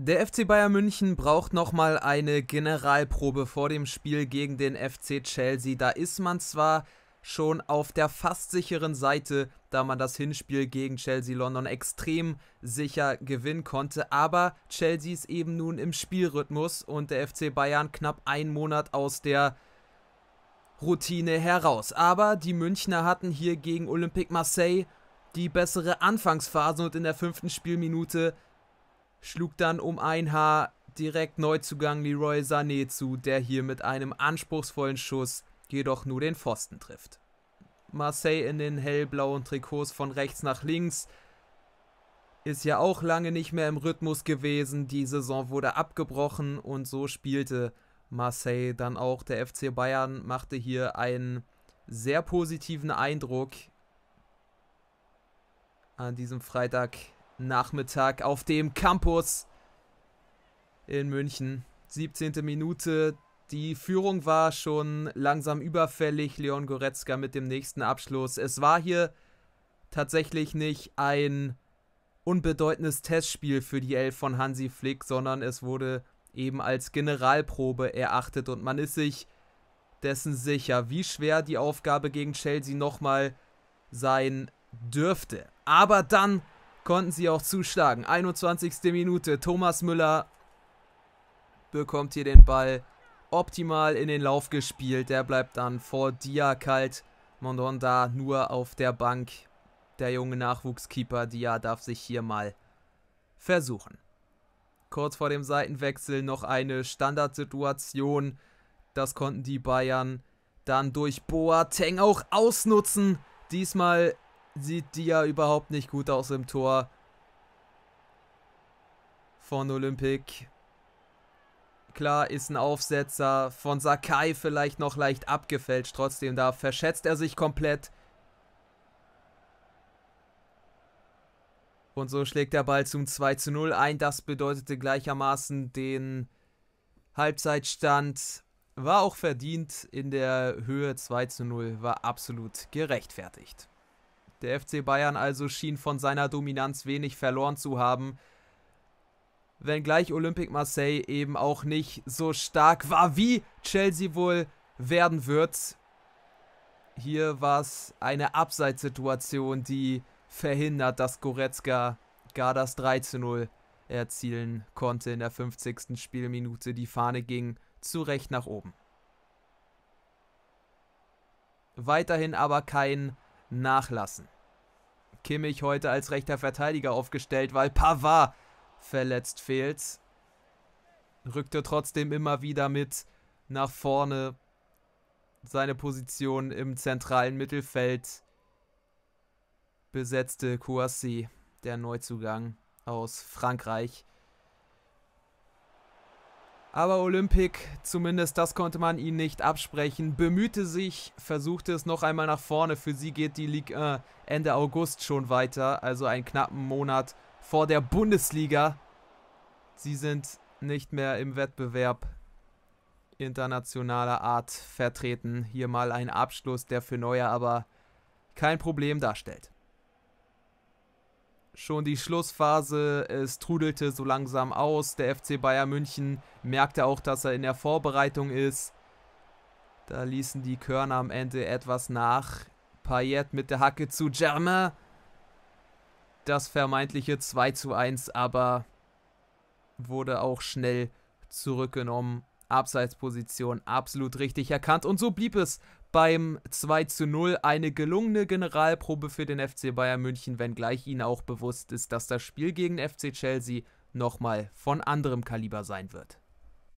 Der FC Bayern München braucht nochmal eine Generalprobe vor dem Spiel gegen den FC Chelsea. Da ist man zwar schon auf der fast sicheren Seite, da man das Hinspiel gegen Chelsea London extrem sicher gewinnen konnte, aber Chelsea ist eben nun im Spielrhythmus und der FC Bayern knapp einen Monat aus der Routine heraus. Aber die Münchner hatten hier gegen Olympique Marseille die bessere Anfangsphase und in der fünften Spielminute schlug dann um ein Haar direkt Neuzugang Leroy Sané zu, der hier mit einem anspruchsvollen Schuss jedoch nur den Pfosten trifft. Marseille in den hellblauen Trikots von rechts nach links ist ja auch lange nicht mehr im Rhythmus gewesen. Die Saison wurde abgebrochen und so spielte Marseille dann auch. Der FC Bayern machte hier einen sehr positiven Eindruck an diesem Freitag Nachmittag auf dem Campus in München. 17. Minute. Die Führung war schon langsam überfällig. Leon Goretzka mit dem nächsten Abschluss. Es war hier tatsächlich nicht ein unbedeutendes Testspiel für die Elf von Hansi Flick, sondern es wurde eben als Generalprobe erachtet und man ist sich dessen sicher, wie schwer die Aufgabe gegen Chelsea nochmal sein dürfte. Aber dann konnten sie auch zuschlagen. 21. Minute. Thomas Müller bekommt hier den Ball optimal in den Lauf gespielt. Der bleibt dann vor Dia kalt. Mondonda nur auf der Bank. Der junge Nachwuchskeeper Dia darf sich hier mal versuchen. Kurz vor dem Seitenwechsel noch eine Standardsituation. Das konnten die Bayern dann durch Boateng auch ausnutzen. Diesmal sieht die ja überhaupt nicht gut aus im Tor von Olympic. Klar ist ein Aufsetzer von Sakai vielleicht noch leicht abgefälscht. Trotzdem, da verschätzt er sich komplett. Und so schlägt der Ball zum 2 zu 0 ein. Das bedeutete gleichermaßen den Halbzeitstand. War auch verdient in der Höhe 2 zu 0, war absolut gerechtfertigt. Der FC Bayern also schien von seiner Dominanz wenig verloren zu haben. Wenngleich Olympique Marseille eben auch nicht so stark war, wie Chelsea wohl werden wird. Hier war es eine Abseitssituation, die verhindert, dass Goretzka gar das 3 zu 0 erzielen konnte in der 50. Spielminute. Die Fahne ging zu Recht nach oben. Weiterhin aber kein nachlassen. Kimmich heute als rechter Verteidiger aufgestellt, weil Pavard verletzt fehlt. Rückte trotzdem immer wieder mit nach vorne. Seine Position im zentralen Mittelfeld besetzte Kouassi, der Neuzugang aus Frankreich. Aber Olympic, zumindest das konnte man ihnen nicht absprechen, bemühte sich, versuchte es noch einmal nach vorne. Für sie geht die Ligue 1 Ende August schon weiter, also einen knappen Monat vor der Bundesliga. Sie sind nicht mehr im Wettbewerb internationaler Art vertreten. Hier mal ein Abschluss, der für Neuer aber kein Problem darstellt schon die Schlussphase. Es trudelte so langsam aus. Der FC Bayern München merkte auch, dass er in der Vorbereitung ist. Da ließen die Körner am Ende etwas nach. Payet mit der Hacke zu Germain. Das vermeintliche 2 zu 1, aber wurde auch schnell zurückgenommen. Abseitsposition absolut richtig erkannt. Und so blieb es beim 2 zu 0 eine gelungene Generalprobe für den FC Bayern München, wenngleich ihnen auch bewusst ist, dass das Spiel gegen FC Chelsea nochmal von anderem Kaliber sein wird.